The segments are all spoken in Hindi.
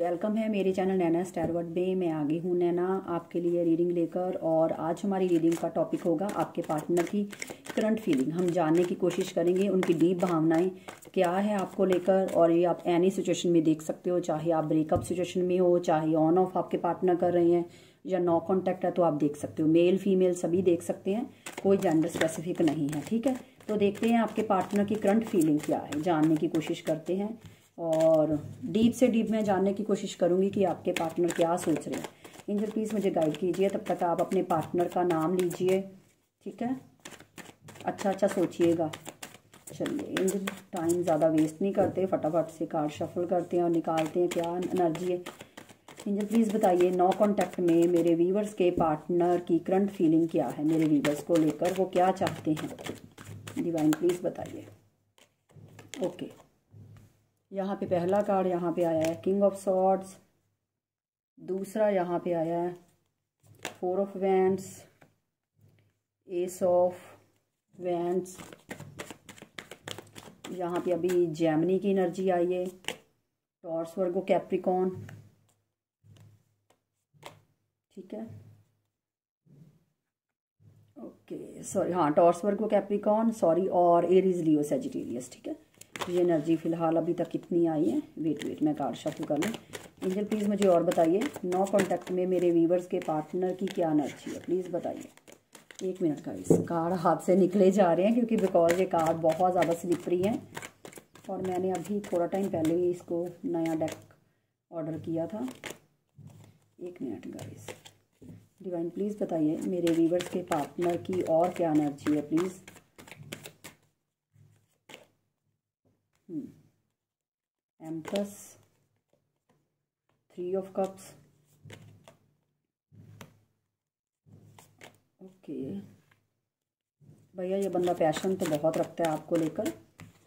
वेलकम है मेरे चैनल नैना स्टारवर्ड में मैं आ गई हूँ नैना आपके लिए रीडिंग लेकर और आज हमारी रीडिंग का टॉपिक होगा आपके पार्टनर की करंट फीलिंग हम जानने की कोशिश करेंगे उनकी डीप भावनाएं क्या है आपको लेकर और ये आप एनी सिचुएशन में देख सकते हो चाहे आप ब्रेकअप सिचुएशन में हो चाहे ऑन ऑफ आपके पार्टनर कर रहे हैं या नो कॉन्टैक्ट है तो आप देख सकते हो मेल फीमेल सभी देख सकते हैं कोई जेंडर स्पेसिफिक नहीं है ठीक है तो देखते हैं आपके पार्टनर की करंट फीलिंग क्या है जानने की कोशिश करते हैं और डीप से डीप मैं जानने की कोशिश करूँगी कि आपके पार्टनर क्या सोच रहे हैं इंजर प्लीज़ मुझे गाइड कीजिए तब तक आप अपने पार्टनर का नाम लीजिए ठीक है अच्छा अच्छा सोचिएगा चलिए इंजर टाइम ज़्यादा वेस्ट नहीं करते फटाफट से कार्ड शफल करते हैं और निकालते हैं क्या एनर्जी है इंजर प्लीज़ बताइए नो कॉन्टैक्ट में मेरे वीवर्स के पार्टनर की करंट फीलिंग क्या है मेरे वीवर्स को लेकर वो क्या चाहते हैं डिवाइन प्लीज़ बताइए ओके यहाँ पे पहला कार्ड यहाँ पे आया है किंग ऑफ सॉर्ड्स दूसरा यहाँ पे आया है four of wands ace of wands यहाँ पे अभी जैमनी की एनर्जी आई है टॉर्स वर्गो कैप्रिकॉन ठीक है ओके सॉरी हाँ टॉर्स वर्गो कैप्रिकॉन सॉरी और एरिज लियो सेजिटेरियस ठीक है की एनर्जी फ़िलहाल अभी तक कितनी आई है वेट वेट मैं कार्ड शफल कर लूँ एंजल प्लीज़ मुझे और बताइए नो कॉन्टैक्ट में मेरे वीवर्स के पार्टनर की क्या एनर्जी है प्लीज़ बताइए एक मिनट का इस कार्ड हाथ से निकले जा रहे हैं क्योंकि बिकॉज ये कार्ड बहुत ज़्यादा स्लिपरी हैं और मैंने अभी थोड़ा टाइम पहले ही इसको नया डेक ऑर्डर किया था एक मिनट गाइस डिवाइन प्लीज़ बताइए मेरे वीवर्स के पार्टनर की और क्या एनर्जी है please plus three of cups okay भैया ये बंदा पैशन तो बहुत रखता है आपको लेकर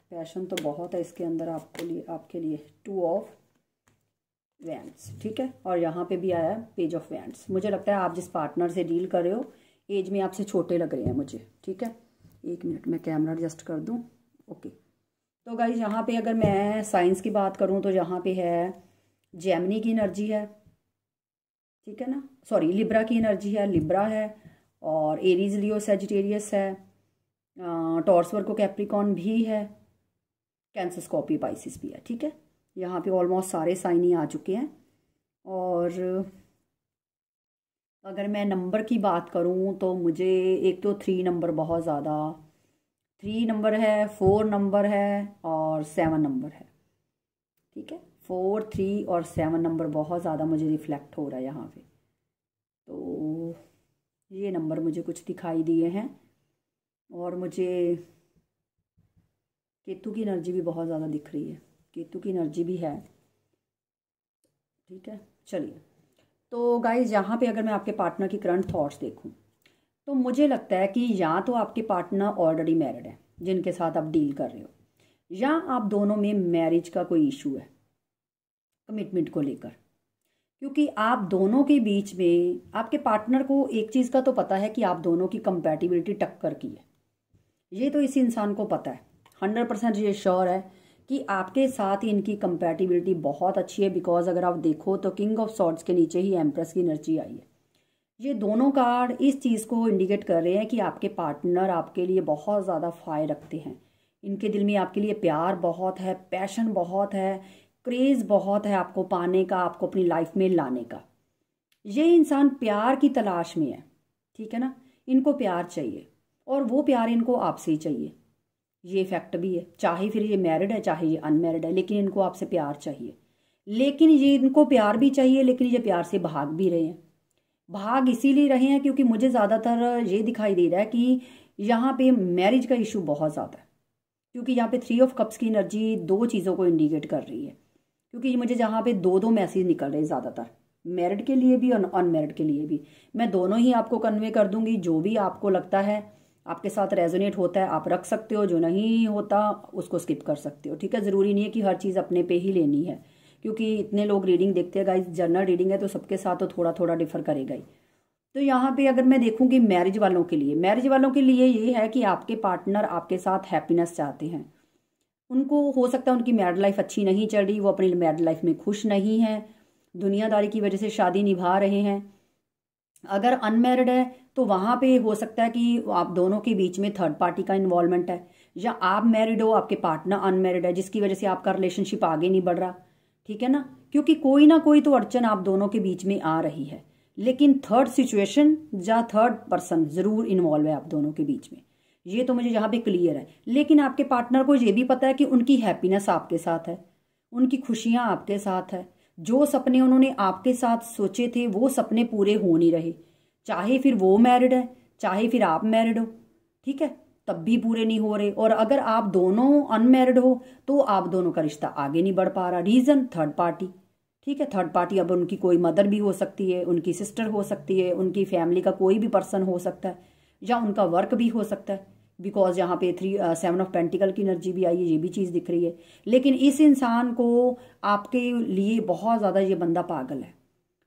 पैशन तो बहुत है इसके अंदर आपको लिए आपके लिए टू ऑफ वैंड्स ठीक है और यहाँ पे भी आया पेज ऑफ वैंड्स मुझे लगता है आप जिस पार्टनर से डील कर रहे हो एज में आपसे छोटे लग रहे हैं मुझे ठीक है एक मिनट में कैमरा एडजस्ट कर दूँ ओके तो गाइज यहाँ पे अगर मैं साइंस की बात करूँ तो यहाँ पे है जैमनी की एनर्जी है ठीक है ना सॉरी लिब्रा की एनर्जी है लिब्रा है और एरीज लियो सेजिटेरियस है टॉर्सवर को कैप्रिकॉन भी है कैंसर स्कॉपी भी है ठीक है यहाँ पे ऑलमोस्ट सारे साइन ही आ चुके हैं और अगर मैं नंबर की बात करूँ तो मुझे एक तो थ्री नंबर बहुत ज़्यादा थ्री नंबर है फोर नंबर है और सेवन नंबर है ठीक है फोर थ्री और सेवन नंबर बहुत ज़्यादा मुझे रिफ्लेक्ट हो रहा है यहाँ पे तो ये नंबर मुझे कुछ दिखाई दिए हैं और मुझे केतु की एनर्जी भी बहुत ज़्यादा दिख रही है केतु की एनर्जी भी है ठीक है चलिए तो गाइज यहाँ पे अगर मैं आपके पार्टनर की करंट थॉट्स देखूँ तो मुझे लगता है कि या तो आपके पार्टनर ऑलरेडी मैरिड हैं जिनके साथ आप डील कर रहे हो या आप दोनों में मैरिज का कोई इशू है कमिटमेंट को लेकर क्योंकि आप दोनों के बीच में आपके पार्टनर को एक चीज़ का तो पता है कि आप दोनों की कंपेटिबिलिटी टक्कर की है ये तो इस इंसान को पता है हंड्रेड परसेंट ये श्योर है कि आपके साथ ही इनकी कंपेटिबिलिटी बहुत अच्छी है बिकॉज अगर आप देखो तो किंग ऑफ सॉर्ट्स के नीचे ही एम्प्रेस की एनर्जी आई है ये दोनों कार्ड इस चीज़ को इंडिकेट कर रहे हैं कि आपके पार्टनर आपके लिए बहुत ज़्यादा फाय रखते हैं इनके दिल में आपके लिए प्यार बहुत है पैशन बहुत है क्रेज़ बहुत है आपको पाने का आपको अपनी लाइफ में लाने का ये इंसान प्यार की तलाश में है ठीक है ना इनको प्यार चाहिए और वो प्यार इनको आपसे ही चाहिए ये फैक्ट भी है चाहे फिर ये मैरिड है चाहे ये अनमेरिड है लेकिन इनको आपसे प्यार चाहिए लेकिन ये इनको प्यार भी चाहिए लेकिन ये प्यार से भाग भी रहे हैं भाग इसीलिए रहे हैं क्योंकि मुझे ज़्यादातर ये दिखाई दे रहा है कि यहाँ पे मैरिज का इशू बहुत ज़्यादा है क्योंकि यहाँ पे थ्री ऑफ कप्स की एनर्जी दो चीज़ों को इंडिकेट कर रही है क्योंकि मुझे जहाँ पे दो दो मैसेज निकल रहे हैं ज़्यादातर मेरिड के लिए भी और अनमेरिड के लिए भी मैं दोनों ही आपको कन्वे कर दूंगी जो भी आपको लगता है आपके साथ रेजोनेट होता है आप रख सकते हो जो नहीं होता उसको स्किप कर सकते हो ठीक है ज़रूरी नहीं है कि हर चीज़ अपने पे ही लेनी है क्योंकि इतने लोग रीडिंग देखते हैं गाइज जनरल रीडिंग है तो सबके साथ तो थोड़ा थोड़ा डिफर करेगा ही तो यहाँ पे अगर मैं देखूँ कि मैरिज वालों के लिए मैरिज वालों के लिए ये है कि आपके पार्टनर आपके साथ हैप्पीनेस चाहते हैं उनको हो सकता है उनकी मैरिड लाइफ अच्छी नहीं चल रही वो अपनी मैरिड लाइफ में खुश नहीं है दुनियादारी की वजह से शादी निभा रहे हैं अगर अनमेरिड है तो वहाँ पे हो सकता है कि आप दोनों के बीच में थर्ड पार्टी का इन्वॉल्वमेंट है या आप मैरिड हो आपके पार्टनर अनमेरिड है जिसकी वजह से आपका रिलेशनशिप आगे नहीं बढ़ रहा ठीक है ना क्योंकि कोई ना कोई तो अड़चन आप दोनों के बीच में आ रही है लेकिन थर्ड सिचुएशन या थर्ड पर्सन जरूर इन्वॉल्व है आप दोनों के बीच में ये तो मुझे यहाँ पे क्लियर है लेकिन आपके पार्टनर को ये भी पता है कि उनकी हैप्पीनेस आपके साथ है उनकी खुशियाँ आपके साथ है जो सपने उन्होंने आपके साथ सोचे थे वो सपने पूरे हो नहीं रहे चाहे फिर वो मैरिड है चाहे फिर आप मैरिड हो ठीक है तब भी पूरे नहीं हो रहे और अगर आप दोनों अनमेरिड हो तो आप दोनों का रिश्ता आगे नहीं बढ़ पा रहा रीज़न थर्ड पार्टी ठीक है थर्ड पार्टी अब उनकी कोई मदर भी हो सकती है उनकी सिस्टर हो सकती है उनकी फैमिली का कोई भी पर्सन हो सकता है या उनका वर्क भी हो सकता है बिकॉज यहाँ पे थ्री सेवन ऑफ पेंटिकल की एनर्जी भी आई है ये भी चीज़ दिख रही है लेकिन इस इंसान को आपके लिए बहुत ज़्यादा ये बंदा पागल है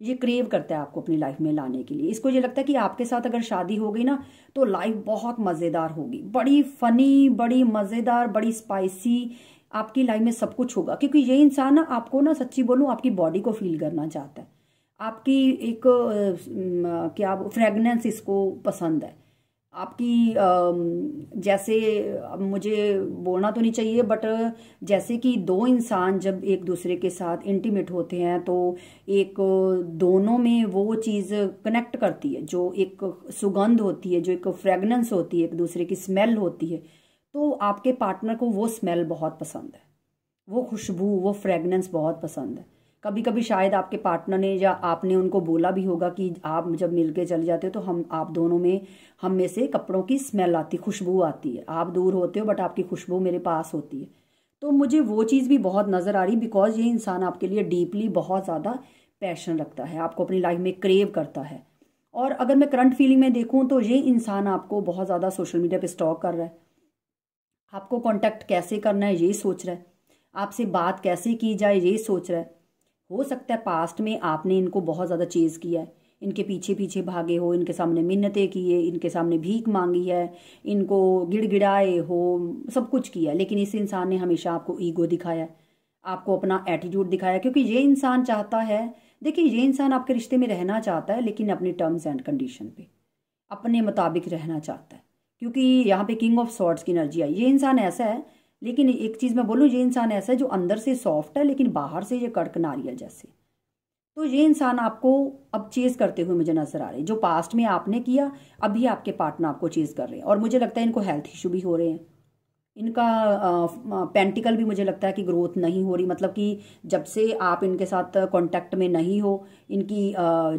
ये क्रेव करता है आपको अपनी लाइफ में लाने के लिए इसको ये लगता है कि आपके साथ अगर शादी हो गई ना तो लाइफ बहुत मज़ेदार होगी बड़ी फ़नी बड़ी मज़ेदार बड़ी स्पाइसी आपकी लाइफ में सब कुछ होगा क्योंकि ये इंसान ना आपको ना सच्ची बोलूँ आपकी बॉडी को फील करना चाहता है आपकी एक क्या फ्रेगनेंस इसको पसंद है आपकी जैसे मुझे बोलना तो नहीं चाहिए बट जैसे कि दो इंसान जब एक दूसरे के साथ इंटीमेट होते हैं तो एक दोनों में वो चीज़ कनेक्ट करती है जो एक सुगंध होती है जो एक फ्रेगनेंस होती है एक दूसरे की स्मेल होती है तो आपके पार्टनर को वो स्मेल बहुत पसंद है वो खुशबू वो फ्रेगनेंस बहुत पसंद है कभी कभी शायद आपके पार्टनर ने या आपने उनको बोला भी होगा कि आप जब मिल के चले जाते हो तो हम आप दोनों में हम में से कपड़ों की स्मेल आती खुशबू आती है आप दूर होते हो बट आपकी खुशबू मेरे पास होती है तो मुझे वो चीज़ भी बहुत नज़र आ रही बिकॉज ये इंसान आपके लिए डीपली बहुत ज़्यादा पैशन रखता है आपको अपनी लाइफ में क्रेव करता है और अगर मैं करंट फीलिंग में देखूँ तो ये इंसान आपको बहुत ज़्यादा सोशल मीडिया पर स्टॉक कर रहा है आपको कॉन्टैक्ट कैसे करना है ये सोच रहा है आपसे बात कैसे की जाए ये सोच रहा है हो सकता है पास्ट में आपने इनको बहुत ज़्यादा चेज़ किया है इनके पीछे पीछे भागे हो इनके सामने मिन्नतें किए इनके सामने भीख मांगी है इनको गिड़गिड़ाए हो सब कुछ किया लेकिन इस इंसान ने हमेशा आपको ईगो दिखाया आपको अपना एटीट्यूड दिखाया क्योंकि ये इंसान चाहता है देखिए ये इंसान आपके रिश्ते में रहना चाहता है लेकिन अपने टर्म्स एंड कंडीशन पे अपने मुताबिक रहना चाहता है क्योंकि यहाँ पे किंग ऑफ सॉर्ट्स की एनर्जी आई ये इंसान ऐसा है लेकिन एक चीज़ मैं बोलूँ ये इंसान ऐसा है जो अंदर से सॉफ्ट है लेकिन बाहर से ये कड़क नारियल जैसे तो ये इंसान आपको अब चेज करते हुए मुझे नजर आ रहे हैं जो पास्ट में आपने किया अभी आपके पार्टनर आपको चेज कर रहे हैं और मुझे लगता है इनको हेल्थ इशू भी हो रहे हैं इनका पेंटिकल भी मुझे लगता है कि ग्रोथ नहीं हो रही मतलब कि जब से आप इनके साथ कांटेक्ट में नहीं हो इनकी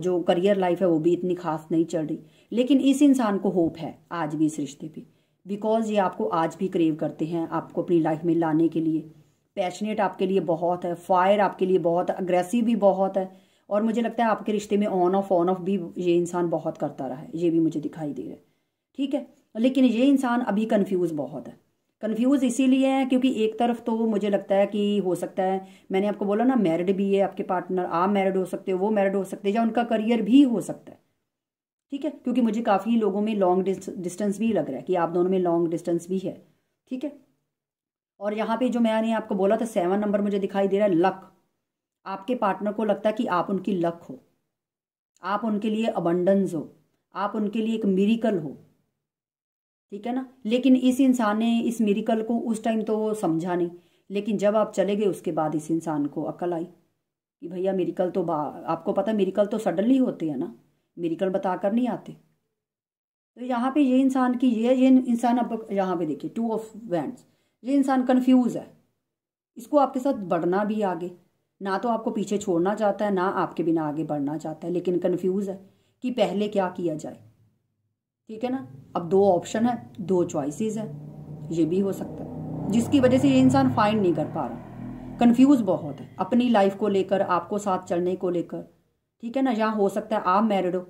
जो करियर लाइफ है वो भी इतनी खास नहीं चल रही लेकिन इस इंसान को होप है आज भी इस रिश्ते पे बिकॉज़ ये आपको आज भी क्रेव करते हैं आपको अपनी लाइफ में लाने के लिए पैशनेट आपके लिए बहुत है फायर आपके लिए बहुत है अग्रेसिव भी बहुत है और मुझे लगता है आपके रिश्ते में ऑन ऑफ ऑन ऑफ भी ये इंसान बहुत करता रहा है ये भी मुझे दिखाई दे रहा है ठीक है लेकिन ये इंसान अभी कन्फ्यूज़ बहुत है कन्फ्यूज़ इसीलिए है क्योंकि एक तरफ तो मुझे लगता है कि हो सकता है मैंने आपको बोला ना मैरिड भी है आपके पार्टनर आप मैरिड हो सकते हो वो मैरिड हो सकते हैं या उनका करियर भी हो सकता है ठीक है क्योंकि मुझे काफ़ी लोगों में लॉन्ग डिस्टेंस भी लग रहा है कि आप दोनों में लॉन्ग डिस्टेंस भी है ठीक है और यहाँ पे जो मैंने आपको बोला था सेवन नंबर मुझे दिखाई दे रहा है लक आपके पार्टनर को लगता है कि आप उनकी लक हो आप उनके लिए अबंडन्स हो आप उनके लिए एक मिरिकल हो ठीक है ना लेकिन इस इंसान ने इस मिरिकल को उस टाइम तो समझा नहीं लेकिन जब आप चले गए उसके बाद इस इंसान को अकल आई कि भैया मिरिकल तो आपको पता मिरिकल तो सडनली होते हैं ना मेरिकल बताकर नहीं आते तो यहाँ पे ये इंसान की ये ये इंसान अब यहाँ पे देखिए टू ऑफ वैंड ये इंसान कंफ्यूज है इसको आपके साथ बढ़ना भी आगे ना तो आपको पीछे छोड़ना चाहता है ना आपके बिना आगे बढ़ना चाहता है लेकिन कन्फ्यूज है कि पहले क्या किया जाए ठीक है ना अब दो ऑप्शन है दो चॉइसेस है ये भी हो सकता है जिसकी वजह से ये इंसान फाइंड नहीं कर पा रहा कंफ्यूज बहुत है अपनी लाइफ को लेकर आपको साथ चलने को लेकर ठीक है ना या हो सकता है आप मैरिड हो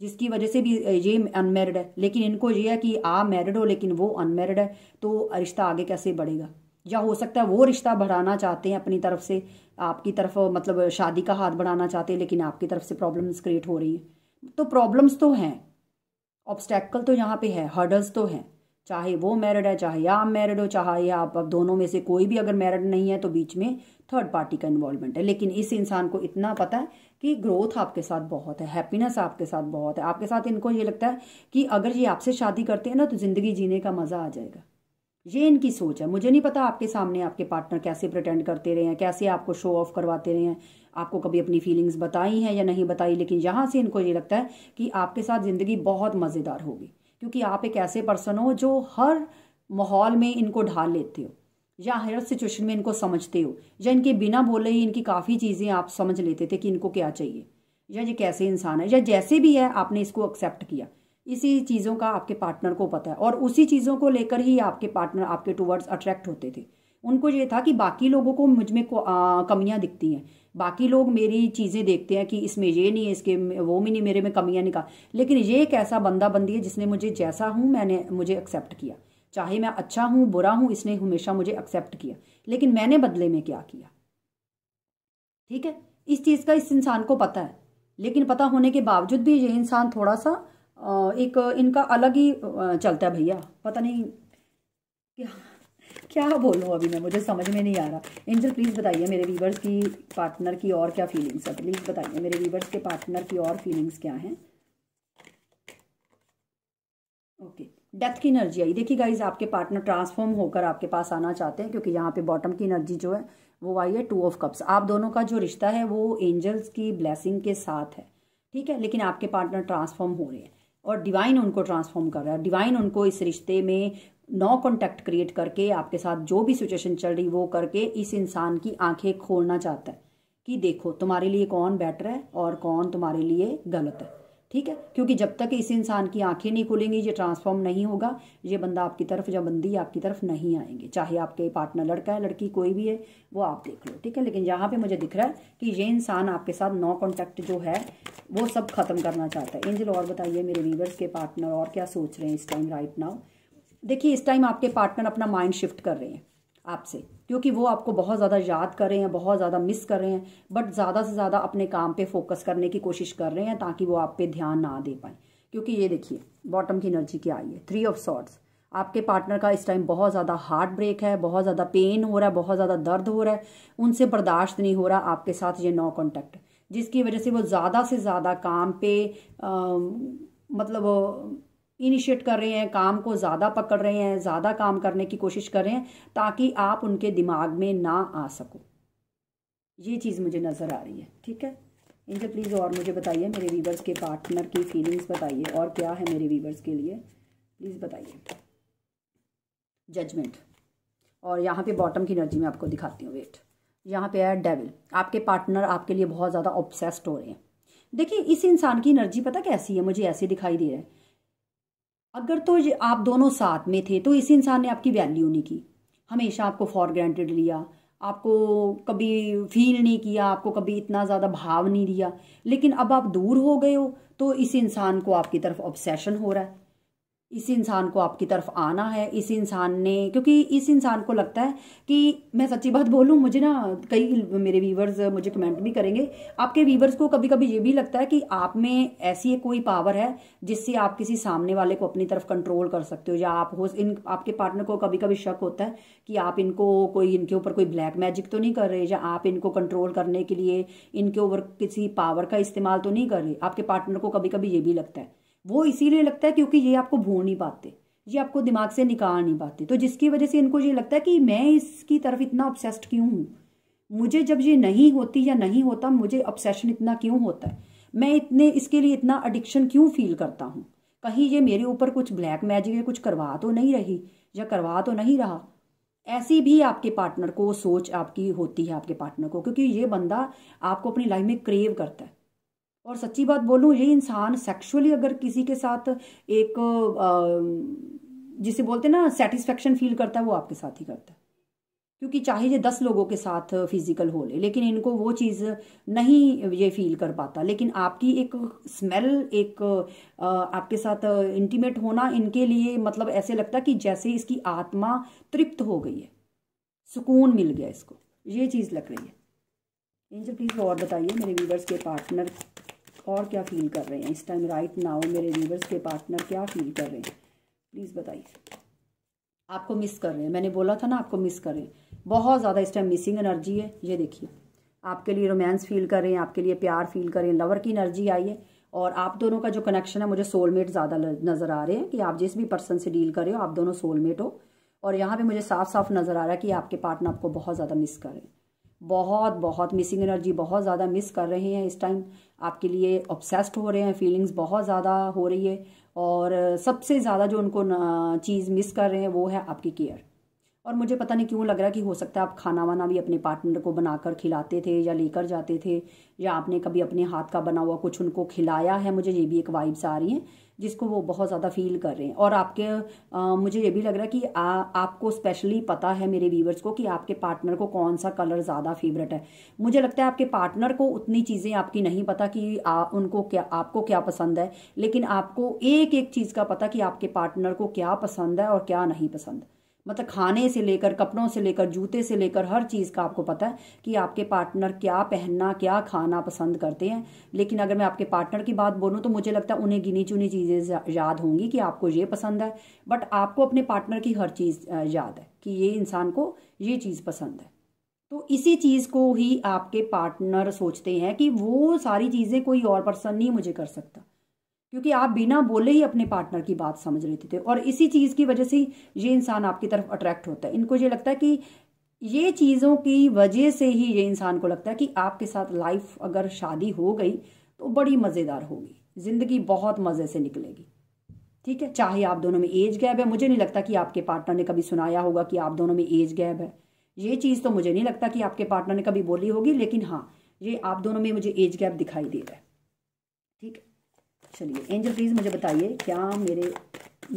जिसकी वजह से भी ये अनमेरिड है लेकिन इनको ये है कि आप मैरिड हो लेकिन वो अनमेरिड है तो रिश्ता आगे कैसे बढ़ेगा या हो सकता है वो रिश्ता बढ़ाना चाहते हैं अपनी तरफ से आपकी तरफ मतलब शादी का हाथ बढ़ाना चाहते हैं लेकिन आपकी तरफ से प्रॉब्लम्स क्रिएट हो रही हैं तो प्रॉब्लम्स तो हैं ऑब्स्टेकल तो यहाँ पे है हर्डल्स तो हैं चाहे वो मैरिड है चाहे आप मैरिड हो चाहे आप अब दोनों में से कोई भी अगर मैरिड नहीं है तो बीच में थर्ड पार्टी का इन्वॉल्वमेंट है लेकिन इस इंसान को इतना पता है कि ग्रोथ आपके साथ बहुत है हैप्पीनेस आपके साथ बहुत है आपके साथ इनको ये लगता है कि अगर ये आपसे शादी करते हैं ना तो ज़िंदगी जीने का मज़ा आ जाएगा ये इनकी सोच है मुझे नहीं पता आपके सामने आपके पार्टनर कैसे प्रटेंड करते रहे हैं कैसे आपको शो ऑफ करवाते रहे हैं आपको कभी अपनी फीलिंग्स बताई हैं या नहीं बताई लेकिन यहाँ से इनको ये लगता है कि आपके साथ ज़िंदगी बहुत मज़ेदार होगी क्योंकि आप एक ऐसे पर्सन हो जो हर माहौल में इनको ढाल लेते हो या हर सिचुएशन में इनको समझते हो या इनके बिना बोले ही इनकी काफ़ी चीज़ें आप समझ लेते थे कि इनको क्या चाहिए या ये कैसे इंसान है या जैसे भी है आपने इसको एक्सेप्ट किया इसी चीज़ों का आपके पार्टनर को पता है और उसी चीज़ों को लेकर ही आपके पार्टनर आपके टूवर्ड्स अट्रैक्ट होते थे उनको ये था कि बाकी लोगों को मुझ में कमियाँ दिखती हैं बाकी लोग मेरी चीज़ें देखते हैं कि इसमें ये नहीं है इसके वो भी नहीं मेरे में कमियां निकाल लेकिन ये एक ऐसा बंदा बंदी है जिसने मुझे जैसा हूं मैंने मुझे एक्सेप्ट किया चाहे मैं अच्छा हूं बुरा हूं इसने हमेशा मुझे एक्सेप्ट किया लेकिन मैंने बदले में क्या किया ठीक है इस चीज़ का इस इंसान को पता है लेकिन पता होने के बावजूद भी ये इंसान थोड़ा सा एक इनका अलग ही चलता है भैया पता नहीं क्या क्या बोलूँ अभी मैं मुझे समझ में नहीं आ रहा एंजल प्लीज़ बताइए मेरे वीवर्स की पार्टनर की और क्या फीलिंग्स है प्लीज़ बताइए मेरे वीवर्स के पार्टनर की और फीलिंग्स क्या हैं ओके डेथ की एनर्जी आई देखिए गाइज आपके पार्टनर ट्रांसफॉर्म होकर आपके पास आना चाहते हैं क्योंकि यहाँ पे बॉटम की एनर्जी जो है वो आई है टू ऑफ कप्स आप दोनों का जो रिश्ता है वो एंजल्स की ब्लेसिंग के साथ है ठीक है लेकिन आपके पार्टनर ट्रांसफॉर्म हो रहे हैं और डिवाइन उनको ट्रांसफॉर्म कर रहा है डिवाइन उनको इस रिश्ते में नो कॉन्टैक्ट क्रिएट करके आपके साथ जो भी सिचुएशन चल रही वो करके इस इंसान की आंखें खोलना चाहता है कि देखो तुम्हारे लिए कौन बेटर है और कौन तुम्हारे लिए गलत है ठीक है क्योंकि जब तक इस इंसान की आंखें नहीं खुलेंगी ये ट्रांसफॉर्म नहीं होगा ये बंदा आपकी तरफ या बंदी आपकी तरफ नहीं आएंगे चाहे आपके पार्टनर लड़का है लड़की कोई भी है वो आप देख लो ठीक है लेकिन यहाँ पे मुझे दिख रहा है कि ये इंसान आपके साथ नो कॉन्टैक्ट जो है वो सब खत्म करना चाहता है एंजल और बताइए मेरे वीवर्स के पार्टनर और क्या सोच रहे हैं इस टाइम राइट नाउ देखिए इस टाइम आपके पार्टनर अपना माइंड शिफ्ट कर रहे हैं आपसे क्योंकि वो आपको बहुत ज़्यादा याद कर रहे हैं बहुत ज़्यादा मिस कर रहे हैं बट ज़्यादा से ज़्यादा अपने काम पे फोकस करने की कोशिश कर रहे हैं ताकि वो आप पे ध्यान ना दे पाए क्योंकि ये देखिए बॉटम की एनर्जी क्या आई है थ्री ऑफ सॉर्ट्स आपके पार्टनर का इस टाइम बहुत ज़्यादा हार्ट ब्रेक है बहुत ज़्यादा पेन हो रहा है बहुत ज़्यादा दर्द हो रहा है उनसे बर्दाश्त नहीं हो रहा आपके साथ ये नो कॉन्टैक्ट जिसकी वजह से वो ज़्यादा से ज़्यादा काम पे आ, मतलब इनिशिएट कर रहे हैं काम को ज़्यादा पकड़ रहे हैं ज़्यादा काम करने की कोशिश कर रहे हैं ताकि आप उनके दिमाग में ना आ सको ये चीज़ मुझे नज़र आ रही है ठीक है इनसे प्लीज़ और मुझे बताइए मेरे वीवर्स के पार्टनर की फीलिंग्स बताइए और क्या है मेरे वीवर्स के लिए प्लीज़ बताइए जजमेंट और यहाँ पे बॉटम की एनर्जी में आपको दिखाती हूँ वेट यहाँ पे है डेविल आपके पार्टनर आपके लिए बहुत ज़्यादा ऑब्सेस्ड हो रहे हैं देखिए इस इंसान की एनर्जी पता कैसी है मुझे ऐसी दिखाई दे रहा है अगर तो आप दोनों साथ में थे तो इस इंसान ने आपकी वैल्यू नहीं की हमेशा आपको फॉर ग्रांटेड लिया आपको कभी फील नहीं किया आपको कभी इतना ज़्यादा भाव नहीं दिया लेकिन अब आप दूर हो गए हो तो इस इंसान को आपकी तरफ ऑब्सेशन हो रहा है इस इंसान को आपकी तरफ आना है इस इंसान ने क्योंकि इस इंसान को लगता है कि मैं सच्ची बात बोलूं मुझे ना कई मेरे व्यूवर्स मुझे कमेंट भी करेंगे आपके व्यूवर्स को कभी कभी ये भी लगता है कि आप में ऐसी कोई पावर है जिससे आप किसी सामने वाले को अपनी तरफ कंट्रोल कर सकते हो या आप हो इन आपके पार्टनर को कभी कभी शक होता है कि आप इनको कोई इनके ऊपर कोई ब्लैक मैजिक तो नहीं कर रहे या आप इनको कंट्रोल करने के लिए इनके ऊपर किसी पावर का इस्तेमाल तो नहीं कर रहे आपके पार्टनर को कभी कभी ये भी लगता है वो इसीलिए लगता है क्योंकि ये आपको भूल नहीं पाते ये आपको दिमाग से निकाल नहीं पाते तो जिसकी वजह से इनको ये लगता है कि मैं इसकी तरफ इतना ऑब्सेस्ड क्यों हूँ मुझे जब ये नहीं होती या नहीं होता मुझे ऑब्सेशन इतना क्यों होता है मैं इतने इसके लिए इतना अडिक्शन क्यों फील करता हूँ कहीं ये मेरे ऊपर कुछ ब्लैक मैजिक या कुछ करवा तो नहीं रही या करवा तो नहीं रहा ऐसी भी आपके पार्टनर को सोच आपकी होती है आपके पार्टनर को क्योंकि ये बंदा आपको अपनी लाइफ में क्रेव करता है और सच्ची बात बोलूँ ये इंसान सेक्सुअली अगर किसी के साथ एक जिसे बोलते ना सेटिस्फेक्शन फील करता है वो आपके साथ ही करता है क्योंकि चाहे ये दस लोगों के साथ फिजिकल हो ले लेकिन इनको वो चीज़ नहीं ये फील कर पाता लेकिन आपकी एक स्मेल एक आपके साथ इंटीमेट होना इनके लिए मतलब ऐसे लगता कि जैसे इसकी आत्मा तृप्त हो गई है सुकून मिल गया इसको ये चीज़ लग रही है एंजल प्लीज़ और बताइए मेरे व्यूवर्स के पार्टनर और क्या फील कर रहे हैं इस टाइम राइट नाउ मेरे रिवर्स के पार्टनर क्या फील कर रहे हैं प्लीज़ बताइए आपको मिस कर रहे हैं मैंने बोला था ना आपको मिस कर रहे हैं बहुत ज़्यादा इस टाइम मिसिंग एनर्जी है ये देखिए आपके लिए रोमांस फील कर रहे हैं आपके लिए प्यार फील कर रहे हैं लवर की एनर्जी आई है और आप दोनों का जो कनेक्शन है मुझे सोलमेट ज़्यादा नज़र आ रहे हैं कि आप जिस भी पर्सन से डील कर रहे हो आप दोनों सोलमेट हो और यहाँ पर मुझे साफ साफ नज़र आ रहा है कि आपके पार्टनर आपको बहुत ज़्यादा मिस कर रहे हैं बहुत बहुत मिसिंग एनर्जी बहुत ज़्यादा मिस कर रहे हैं इस टाइम आपके लिए ऑब्सेस्ड हो रहे हैं फीलिंग्स बहुत ज़्यादा हो रही है और सबसे ज़्यादा जो उनको चीज़ मिस कर रहे हैं वो है आपकी केयर और मुझे पता नहीं क्यों लग रहा है कि हो सकता है आप खाना वाना भी अपने पार्टनर को बनाकर खिलाते थे या लेकर जाते थे या आपने कभी अपने हाथ का बना हुआ कुछ उनको खिलाया है मुझे ये भी एक वाइब्स आ रही हैं जिसको वो बहुत ज़्यादा फील कर रहे हैं और आपके आ, मुझे ये भी लग रहा है कि आ, आपको स्पेशली पता है मेरे व्यूवर्स को कि आपके पार्टनर को कौन सा कलर ज़्यादा फेवरेट है मुझे लगता है आपके पार्टनर को उतनी चीज़ें आपकी नहीं पता कि आ, उनको क्या आपको क्या पसंद है लेकिन आपको एक एक चीज़ का पता कि आपके पार्टनर को क्या पसंद है और क्या नहीं पसंद मतलब खाने से लेकर कपड़ों से लेकर जूते से लेकर हर चीज़ का आपको पता है कि आपके पार्टनर क्या पहनना क्या खाना पसंद करते हैं लेकिन अगर मैं आपके पार्टनर की बात बोलूँ तो मुझे लगता है उन्हें गिनी चुनी चीज़ें याद होंगी कि आपको ये पसंद है बट आपको अपने पार्टनर की हर चीज़ याद है कि ये इंसान को ये चीज़ पसंद है तो इसी चीज़ को ही आपके पार्टनर सोचते हैं कि वो सारी चीज़ें कोई और पर्सन नहीं मुझे कर सकता क्योंकि आप बिना बोले ही अपने पार्टनर की बात समझ लेते थे और इसी चीज़ की वजह से ये इंसान आपकी तरफ अट्रैक्ट होता है इनको ये लगता है कि ये चीज़ों की वजह से ही ये इंसान को लगता है कि आपके साथ लाइफ अगर शादी हो गई तो बड़ी मज़ेदार होगी ज़िंदगी बहुत मज़े से निकलेगी ठीक है चाहे आप दोनों में एज गैप है मुझे नहीं लगता कि आपके पार्टनर ने कभी सुनाया होगा कि आप दोनों में एज गैप है ये चीज़ तो मुझे नहीं लगता कि आपके पार्टनर ने कभी बोली होगी लेकिन हाँ ये आप दोनों में मुझे एज गैप दिखाई दे रहा है ठीक है चलिए एंजल प्लीज़ मुझे बताइए क्या मेरे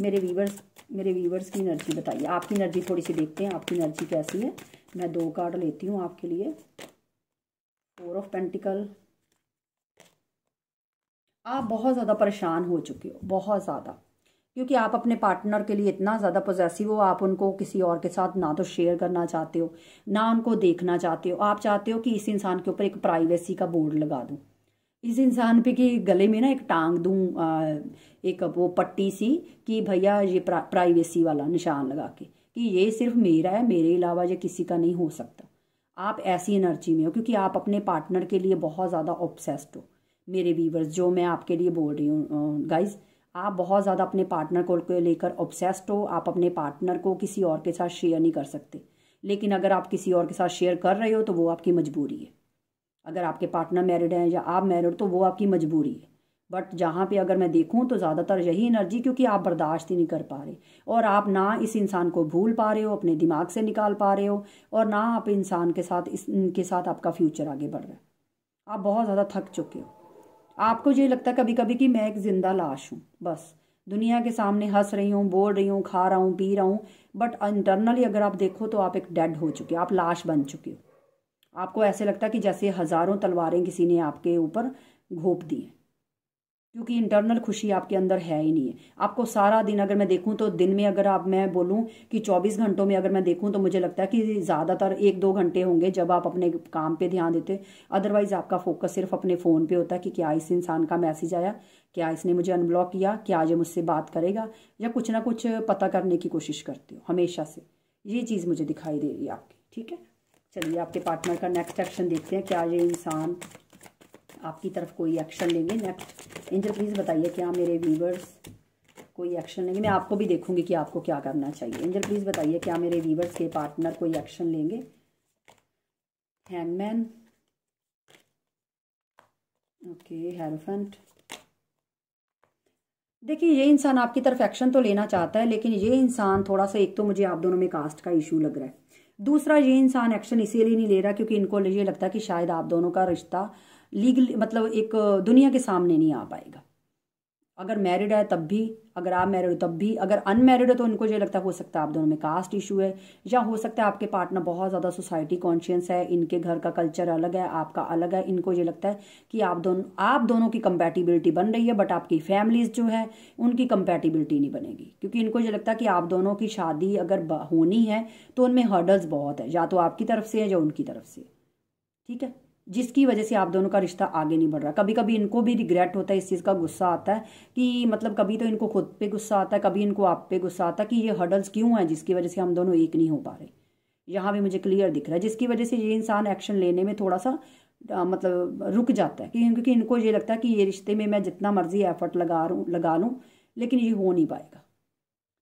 मेरे वीवर्स मेरे वीवर्स की एनर्जी बताइए आपकी एनर्जी थोड़ी सी देखते हैं आपकी एनर्जी कैसी है मैं दो कार्ड लेती हूँ आपके लिए फोर ऑफ पेंटिकल आप बहुत ज़्यादा परेशान हो चुके हो बहुत ज़्यादा क्योंकि आप अपने पार्टनर के लिए इतना ज़्यादा पोजेसिव हो आप उनको किसी और के साथ ना तो शेयर करना चाहते हो ना उनको देखना चाहते हो आप चाहते हो कि इस इंसान के ऊपर एक प्राइवेसी का बोर्ड लगा दूँ इस इंसान पे कि गले में ना एक टांग दूँ एक वो पट्टी सी कि भैया ये प्रा, प्राइवेसी वाला निशान लगा के कि ये सिर्फ मेरा है मेरे अलावा ये किसी का नहीं हो सकता आप ऐसी एनर्जी में हो क्योंकि आप अपने पार्टनर के लिए बहुत ज़्यादा ऑब्सेस्ड हो मेरे वीवर्स जो मैं आपके लिए बोल रही हूँ गाइज आप बहुत ज़्यादा अपने पार्टनर को लेकर ऑब्सेस्ड हो आप अपने पार्टनर को किसी और के साथ शेयर नहीं कर सकते लेकिन अगर आप किसी और के साथ शेयर कर रहे हो तो वो आपकी मजबूरी है अगर आपके पार्टनर मैरिड हैं या आप मैरिड तो वो आपकी मजबूरी है बट जहाँ पे अगर मैं देखूँ तो ज़्यादातर यही एनर्जी क्योंकि आप बर्दाश्त ही नहीं कर पा रहे और आप ना इस इंसान को भूल पा रहे हो अपने दिमाग से निकाल पा रहे हो और ना आप इंसान के साथ इस साथ आपका फ्यूचर आगे बढ़ रहा है आप बहुत ज़्यादा थक चुके हो आपको ये लगता है कभी कभी कि मैं एक ज़िंदा लाश हूँ बस दुनिया के सामने हंस रही हूँ बोल रही हूँ खा रहा हूँ पी रहा हूँ बट इंटरनली अगर आप देखो तो आप एक डेड हो चुके हो आप लाश बन चुके हो आपको ऐसे लगता है कि जैसे हज़ारों तलवारें किसी ने आपके ऊपर घोप दी हैं क्योंकि इंटरनल खुशी आपके अंदर है ही नहीं है आपको सारा दिन अगर मैं देखूं तो दिन में अगर आप मैं बोलूं कि 24 घंटों में अगर मैं देखूं तो मुझे लगता है कि ज़्यादातर एक दो घंटे होंगे जब आप अपने काम पे ध्यान देते अदरवाइज़ आपका फोकस सिर्फ अपने फ़ोन पे होता है कि क्या इस इंसान का मैसेज आया क्या इसने मुझे अनब्लॉक किया क्या आज मुझसे बात करेगा या कुछ ना कुछ पता करने की कोशिश करते हो हमेशा से ये चीज़ मुझे दिखाई दे रही है आपकी ठीक है चलिए आपके पार्टनर का नेक्स्ट एक्शन देखते हैं क्या ये इंसान आपकी तरफ कोई एक्शन लेंगे नेक्स्ट एंजल प्लीज़ बताइए क्या मेरे व्यूवर्स कोई एक्शन लेंगे मैं आपको भी देखूंगी कि आपको क्या करना चाहिए एंजल प्लीज़ बताइए क्या मेरे व्यूवर्स के पार्टनर कोई एक्शन लेंगे हैंगमैन ओके हेरोफेंट देखिए ये इंसान आपकी तरफ एक्शन तो लेना चाहता है लेकिन ये इंसान थोड़ा सा एक तो मुझे आप दोनों में कास्ट का इशू लग रहा है दूसरा ये इंसान एक्शन इसीलिए नहीं ले रहा क्योंकि इनको ये लगता है कि शायद आप दोनों का रिश्ता लीगल मतलब एक दुनिया के सामने नहीं आ पाएगा अगर मैरिड है तब भी अगर आप मैरिड हो तब भी अगर अनमेरिड हो तो उनको जो लगता है हो सकता है आप दोनों में कास्ट इशू है या हो सकता है आपके पार्टनर बहुत ज़्यादा सोसाइटी कॉन्शियस है इनके घर का कल्चर अलग है आपका अलग है इनको ये लगता है कि आप दोनों आप दोनों की कंपेटिबिलिटी बन रही है बट आपकी फैमिलीज जो है उनकी कंपेटिबिलिटी नहीं बनेगी क्योंकि इनको ये लगता है कि आप दोनों की शादी अगर होनी है तो उनमें हर्डल्स बहुत है या तो आपकी तरफ से है या उनकी तरफ से ठीक है जिसकी वजह से आप दोनों का रिश्ता आगे नहीं बढ़ रहा कभी कभी इनको भी रिग्रेट होता है इस चीज़ का गुस्सा आता है कि मतलब कभी तो इनको खुद पे गुस्सा आता है कभी इनको आप पे गुस्सा आता है कि ये हर्डल्स क्यों हैं जिसकी वजह से हम दोनों एक नहीं हो पा रहे यहाँ भी मुझे क्लियर दिख रहा है जिसकी वजह से ये इंसान एक्शन लेने में थोड़ा सा आ, मतलब रुक जाता है क्योंकि इनको ये लगता है कि ये रिश्ते में मैं जितना मर्जी एफर्ट लगा रूँ लगा लूँ लेकिन ये हो नहीं पाएगा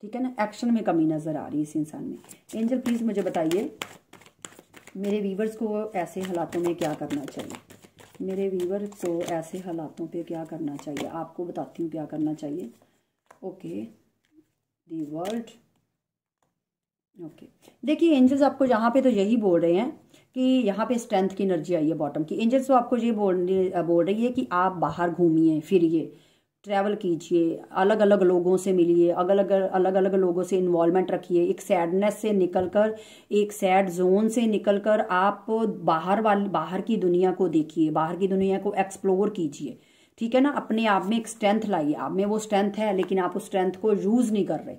ठीक है ना एक्शन में कमी नज़र आ रही है इस इंसान में एंजल प्लीज़ मुझे बताइए मेरे वीवर्स को ऐसे हालातों में क्या करना चाहिए मेरे वीवर को ऐसे हालातों पे क्या करना चाहिए आपको बताती हूँ क्या करना चाहिए ओके दी वर्ल्ड ओके देखिए एंजल्स आपको यहाँ पे तो यही बोल रहे हैं कि यहाँ पे स्ट्रेंथ की एनर्जी आई है बॉटम की एंजल्स तो आपको ये बोल बोल रही है कि आप बाहर घूमिए फिरिए ट्रैवल कीजिए अलग अलग लोगों से मिलिए अलग अलग अलग अलग लोगों से इन्वॉल्वमेंट रखिए एक सैडनेस से निकलकर एक सैड जोन से निकलकर आप बाहर वाली बाहर की दुनिया को देखिए बाहर की दुनिया को एक्सप्लोर कीजिए ठीक है ना अपने आप में एक स्ट्रेंथ लाइए आप में वो स्ट्रेंथ है लेकिन आप उस स्ट्रेंथ को यूज़ नहीं कर रहे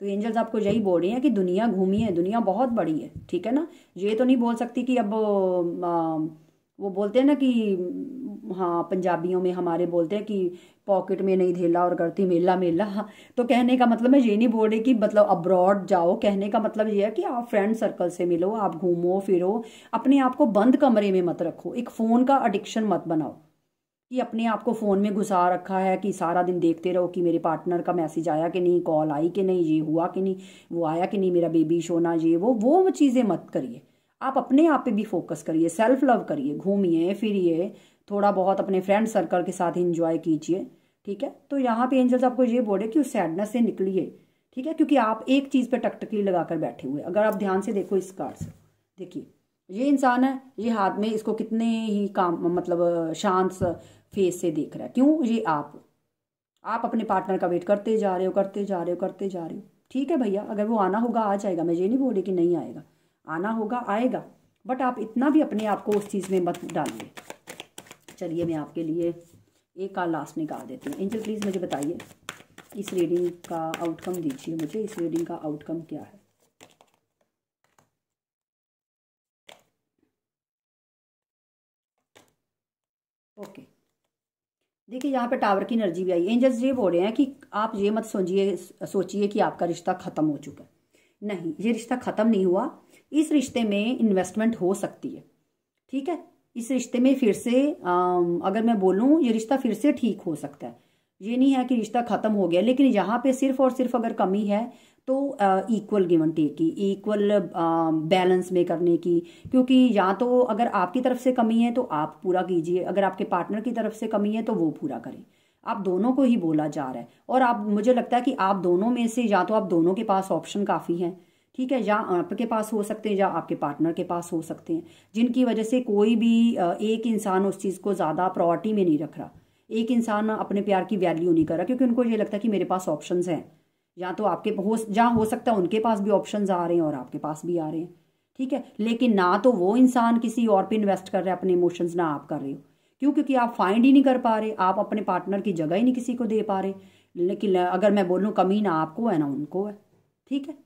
तो एंजल्स आपको यही बोल रही हैं कि दुनिया घूमिए दुनिया बहुत बड़ी है ठीक है ना ये तो नहीं बोल सकती कि अब आ, वो बोलते हैं ना कि हाँ पंजाबियों में हमारे बोलते हैं कि पॉकेट में नहीं धेला और करती मेला मेला तो कहने का मतलब मैं ये नहीं बोल रही कि मतलब अब्रॉड जाओ कहने का मतलब ये है कि आप फ्रेंड सर्कल से मिलो आप घूमो फिरो अपने आप को बंद कमरे में मत रखो एक फ़ोन का अडिक्शन मत बनाओ कि अपने आप को फ़ोन में घुसा रखा है कि सारा दिन देखते रहो कि मेरे पार्टनर का मैसेज आया कि नहीं कॉल आई कि नहीं ये हुआ कि नहीं वो आया कि नहीं मेरा बेबी शोना ये वो वो चीज़ें मत करिए आप अपने आप पे भी फोकस करिए सेल्फ लव करिए घूमिए फिरिए थोड़ा बहुत अपने फ्रेंड सर्कल के साथ इंजॉय कीजिए ठीक है तो यहाँ पे एंजल्स आपको ये बोले कि उस सैडनेस से निकलिए ठीक है क्योंकि आप एक चीज़ पे टकटकी लगाकर बैठे हुए अगर आप ध्यान से देखो इस कार्ड से देखिए ये इंसान है ये हाथ में इसको कितने ही काम मतलब शांत फेस से देख रहा है क्यों ये आप आप अपने पार्टनर का वेट करते जा रहे हो करते जा रहे हो करते जा रहे हो ठीक है भैया अगर वो आना होगा आ जाएगा मैं ये नहीं बोल रही कि नहीं आएगा आना होगा आएगा बट आप इतना भी अपने आप को उस चीज़ में मत डालिए चलिए मैं आपके लिए एक का लास्ट निकाल देती हूँ एंजल प्लीज़ मुझे बताइए इस रीडिंग का आउटकम दीजिए मुझे इस रीडिंग का आउटकम क्या है ओके देखिए यहाँ पे टावर की एनर्जी भी आई एंजल्स ये बोल रहे हैं कि आप ये मत सोचिए सोचिए कि आपका रिश्ता ख़त्म हो चुका है नहीं ये रिश्ता ख़त्म नहीं हुआ इस रिश्ते में इन्वेस्टमेंट हो सकती है ठीक है इस रिश्ते में फिर से अगर मैं बोलूँ ये रिश्ता फिर से ठीक हो सकता है ये नहीं है कि रिश्ता ख़त्म हो गया लेकिन यहाँ पे सिर्फ और सिर्फ अगर कमी है तो इक्वल गिवन टेक की इक्वल बैलेंस में करने की क्योंकि या तो अगर आपकी तरफ से कमी है तो आप पूरा कीजिए अगर आपके पार्टनर की तरफ से कमी है तो वो पूरा करें आप दोनों को ही बोला जा रहा है और आप मुझे लगता है कि आप दोनों में से या तो आप दोनों के पास ऑप्शन काफ़ी हैं ठीक है या आपके पास हो सकते हैं या आपके पार्टनर के पास हो सकते हैं जिनकी वजह से कोई भी एक इंसान उस चीज़ को ज़्यादा प्रायोरिटी में नहीं रख रहा एक इंसान अपने प्यार की वैल्यू नहीं कर रहा क्योंकि उनको ये लगता है कि मेरे पास ऑप्शन हैं या तो आपके हो जहाँ हो सकता है उनके पास भी ऑप्शन आ रहे हैं और आपके पास भी आ रहे हैं ठीक है लेकिन ना तो वो इंसान किसी और पे इन्वेस्ट कर रहे हैं अपने इमोशंस ना आप कर रहे हो क्यों क्योंकि आप फाइंड ही नहीं कर पा रहे आप अपने पार्टनर की जगह ही नहीं किसी को दे पा रहे लेकिन अगर मैं बोलूँ कमी ना आपको है ना उनको है ठीक है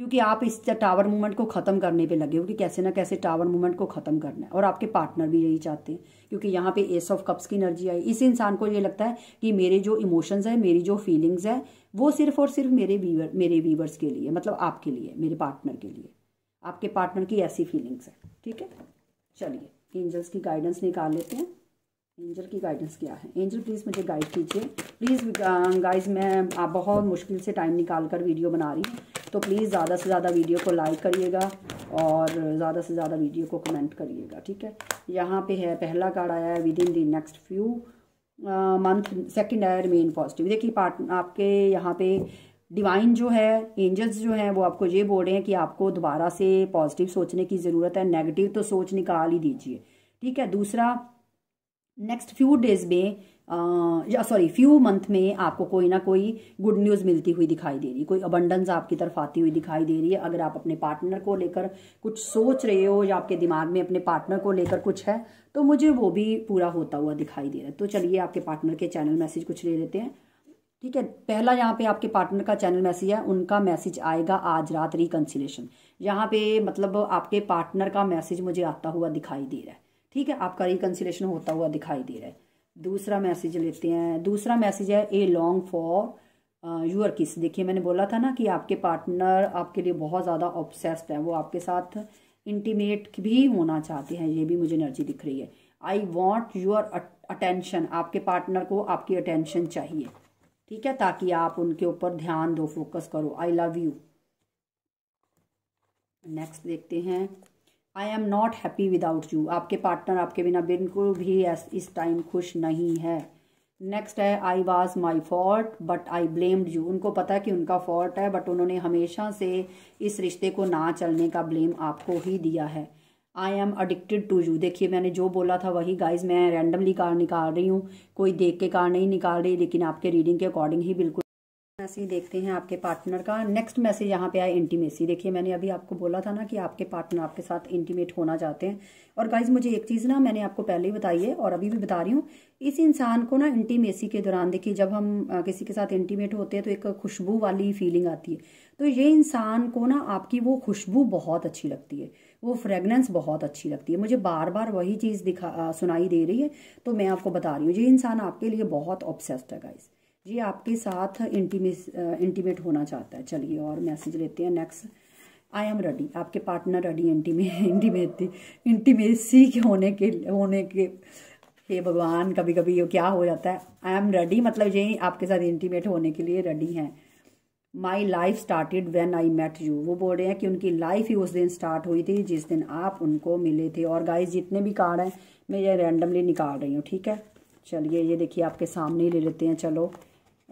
क्योंकि आप इस टावर मूवमेंट को ख़त्म करने पे लगे हो कि कैसे ना कैसे टावर मूवमेंट को ख़त्म करना है और आपके पार्टनर भी यही चाहते हैं क्योंकि यहाँ पे एस ऑफ कप्स की एनर्जी आई इस इंसान को ये लगता है कि मेरे जो इमोशंस हैं मेरी जो फीलिंग्स हैं वो सिर्फ और सिर्फ मेरे वीवर मेरे वीवर्स के लिए मतलब आपके लिए मेरे पार्टनर के लिए आपके पार्टनर की ऐसी फीलिंग्स है ठीक है चलिए एंजल्स की गाइडेंस निकाल लेते हैं एंजल की गाइडेंस क्या है एंजल प्लीज़ मुझे गाइड कीजिए प्लीज़ गाइज uh, मैं बहुत मुश्किल से टाइम निकाल कर वीडियो बना रही हूँ तो प्लीज़ ज़्यादा से ज़्यादा वीडियो को लाइक करिएगा और ज़्यादा से ज़्यादा वीडियो को कमेंट करिएगा ठीक है यहाँ पे है पहला कार्ड आया है within the next few month second आया रिमेन पॉजिटिव देखिए पार्ट आपके यहाँ पे डिवाइन जो है एंजल्स जो हैं वो आपको ये बोल रहे हैं कि आपको दोबारा से पॉजिटिव सोचने की ज़रूरत है नेगेटिव तो सोच निकाल ही दीजिए ठीक है दूसरा नेक्स्ट फ्यू डेज में या सॉरी फ्यू मंथ में आपको कोई ना कोई गुड न्यूज़ मिलती हुई दिखाई दे रही है कोई अबंडेंस आपकी तरफ आती हुई दिखाई दे रही है अगर आप अपने पार्टनर को लेकर कुछ सोच रहे हो या आपके दिमाग में अपने पार्टनर को लेकर कुछ है तो मुझे वो भी पूरा होता हुआ दिखाई दे रहा है तो चलिए आपके पार्टनर के चैनल मैसेज कुछ ले लेते हैं ठीक है पहला यहाँ पे आपके पार्टनर का चैनल मैसेज है उनका मैसेज आएगा आज रात रिकन्सिलेशन यहाँ पे मतलब आपके पार्टनर का मैसेज मुझे आता हुआ दिखाई दे रहा है ठीक है आपका रिकन्सिलेशन होता हुआ दिखाई दे रहा है दूसरा मैसेज लेते हैं दूसरा मैसेज है ए लॉन्ग फॉर यूअर किस देखिए मैंने बोला था ना कि आपके पार्टनर आपके लिए बहुत ज़्यादा ऑब्सेस्ड है वो आपके साथ इंटीमेट भी होना चाहते हैं ये भी मुझे एनर्जी दिख रही है आई वॉन्ट यूर अटेंशन आपके पार्टनर को आपकी अटेंशन चाहिए ठीक है ताकि आप उनके ऊपर ध्यान दो फोकस करो आई लव यू नेक्स्ट देखते हैं I am not happy without you आपके पार्टनर आपके बिना बिल्कुल भी इस टाइम खुश नहीं है नेक्स्ट है I was my fault but I blamed you उनको पता है कि उनका फॉल्ट है बट उन्होंने हमेशा से इस रिश्ते को ना चलने का ब्लेम आपको ही दिया है I am addicted to you देखिए मैंने जो बोला था वही गाइज मैं रैंडमली कार निकाल रही हूँ कोई देख के कार नहीं निकाल रही लेकिन आपके रीडिंग के अकॉर्डिंग ही बिल्कुल मैसेज देखते हैं आपके पार्टनर का नेक्स्ट मैसेज यहाँ पे आया इंटीमेसी देखिए मैंने अभी आपको बोला था ना कि आपके पार्टनर आपके साथ इंटीमेट होना चाहते हैं और गाइज मुझे एक चीज़ ना मैंने आपको पहले ही बताई है और अभी भी बता रही हूँ इस इंसान को ना इंटीमेसी के दौरान देखिए जब हम किसी के साथ इंटीमेट होते हैं तो एक खुशबू वाली फीलिंग आती है तो ये इंसान को ना आपकी वो खुशबू बहुत अच्छी लगती है वो फ्रेगनेंस बहुत अच्छी लगती है मुझे बार बार वही चीज़ दिखा सुनाई दे रही है तो मैं आपको बता रही हूँ ये इंसान आपके लिए बहुत ऑब्सेस्ड है गाइज़ जी आपके साथ इंटीमेस इंटीमेट uh, होना चाहता है चलिए और मैसेज लेते हैं नेक्स्ट आई एम रेडी आपके पार्टनर रेडी इंटीमे इंटीमेट इंटीमेसी के होने के होने के हे भगवान कभी कभी ये क्या हो जाता है आई एम रेडी मतलब यही आपके साथ इंटीमेट होने के लिए रेडी हैं my life started when I met you वो बोल रहे हैं कि उनकी लाइफ ही उस दिन स्टार्ट हुई थी जिस दिन आप उनको मिले थे और गाइज जितने भी कार्ड हैं मैं ये रैंडमली निकाल रही हूँ ठीक है चलिए ये देखिए आपके सामने ही ले लेते हैं चलो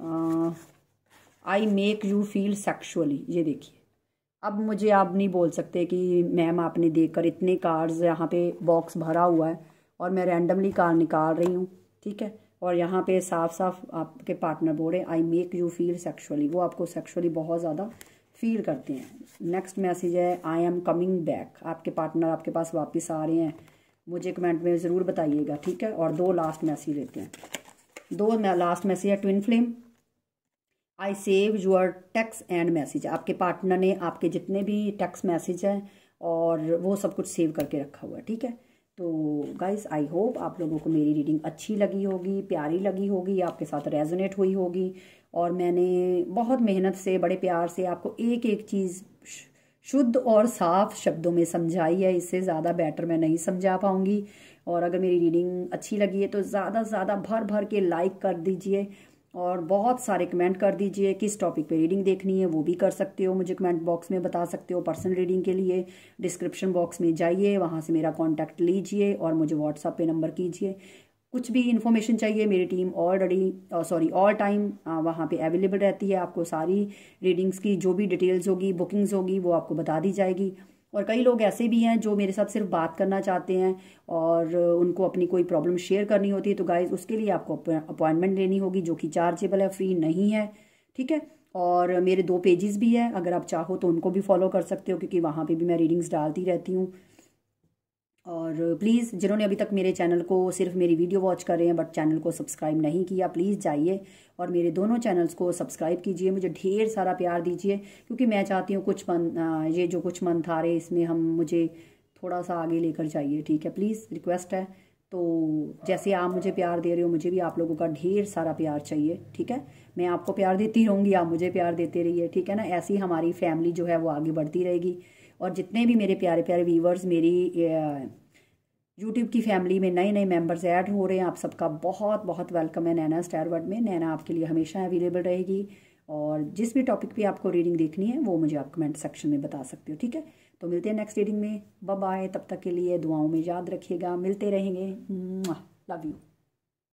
I make you feel sexually ये देखिए अब मुझे आप नहीं बोल सकते कि मैम आपने देखकर इतने कार्ड्स यहाँ पे बॉक्स भरा हुआ है और मैं रैंडमली कार्ड निकाल रही हूँ ठीक है और यहाँ पे साफ साफ आपके पार्टनर बोल रहे हैं I make you feel sexually वो आपको सेक्शुअली बहुत ज़्यादा फील करते हैं नेक्स्ट मैसेज है आई एम कमिंग बैक आपके पार्टनर आपके पास वापस आ रहे हैं मुझे कमेंट में ज़रूर बताइएगा ठीक है और दो लास्ट मैसेज लेते हैं दो लास्ट मैसेज है twin flame I save your texts and message आपके पार्टनर ने आपके जितने भी टेक्स मैसेज हैं और वो सब कुछ सेव करके रखा हुआ है ठीक है तो गाइस आई होप आप लोगों को मेरी रीडिंग अच्छी लगी होगी प्यारी लगी होगी आपके साथ रेजोनेट हुई होगी और मैंने बहुत मेहनत से बड़े प्यार से आपको एक एक चीज़ शुद्ध और साफ शब्दों में समझाई है इससे ज़्यादा बेटर मैं नहीं समझा पाऊँगी और अगर मेरी रीडिंग अच्छी लगी है तो ज़्यादा से ज़्यादा भर भर के लाइक कर दीजिए और बहुत सारे कमेंट कर दीजिए किस टॉपिक पे रीडिंग देखनी है वो भी कर सकते हो मुझे कमेंट बॉक्स में बता सकते हो पर्सनल रीडिंग के लिए डिस्क्रिप्शन बॉक्स में जाइए वहाँ से मेरा कांटेक्ट लीजिए और मुझे व्हाट्सअप पे नंबर कीजिए कुछ भी इन्फॉर्मेशन चाहिए मेरी team already sorry all time वहाँ पे अवेलेबल रहती है आपको सारी रीडिंग्स की जो भी डिटेल्स होगी बुकिंग्स होगी वो आपको बता दी जाएगी और कई लोग ऐसे भी हैं जो मेरे साथ सिर्फ बात करना चाहते हैं और उनको अपनी कोई प्रॉब्लम शेयर करनी होती है तो गाइज उसके लिए आपको अपॉइंटमेंट लेनी होगी जो कि चार्जेबल है फ्री नहीं है ठीक है और मेरे दो पेजेस भी है अगर आप चाहो तो उनको भी फॉलो कर सकते हो क्योंकि वहाँ पे भी मैं रीडिंग्स डालती रहती हूँ और प्लीज़ जिन्होंने अभी तक मेरे चैनल को सिर्फ मेरी वीडियो वॉच कर रहे हैं बट चैनल को सब्सक्राइब नहीं किया प्लीज़ जाइए और मेरे दोनों चैनल्स को सब्सक्राइब कीजिए मुझे ढेर सारा प्यार दीजिए क्योंकि मैं चाहती हूँ कुछ मन ये जो कुछ मन था रहे इसमें हम मुझे थोड़ा सा आगे लेकर जाइए ठीक है प्लीज़ रिक्वेस्ट है तो जैसे आप मुझे प्यार दे रहे हो मुझे भी आप लोगों का ढेर सारा प्यार चाहिए ठीक है मैं आपको प्यार देती रहूँगी आप मुझे प्यार देते रहिए ठीक है ना ऐसी हमारी फैमिली जो है वो आगे बढ़ती रहेगी और जितने भी मेरे प्यारे प्यारे व्यूवर्स मेरी यूट्यूब की फैमिली में नए नए मेंबर्स ऐड हो रहे हैं आप सबका बहुत बहुत वेलकम है नैना स्टारवर्ड में नैना आपके लिए हमेशा अवेलेबल रहेगी और जिस भी टॉपिक पे आपको रीडिंग देखनी है वो मुझे आप कमेंट सेक्शन में बता सकते हो ठीक है तो मिलते हैं नेक्स्ट रीडिंग में बाय तब तक के लिए दुआओं में याद रखिएगा मिलते रहेंगे लव यू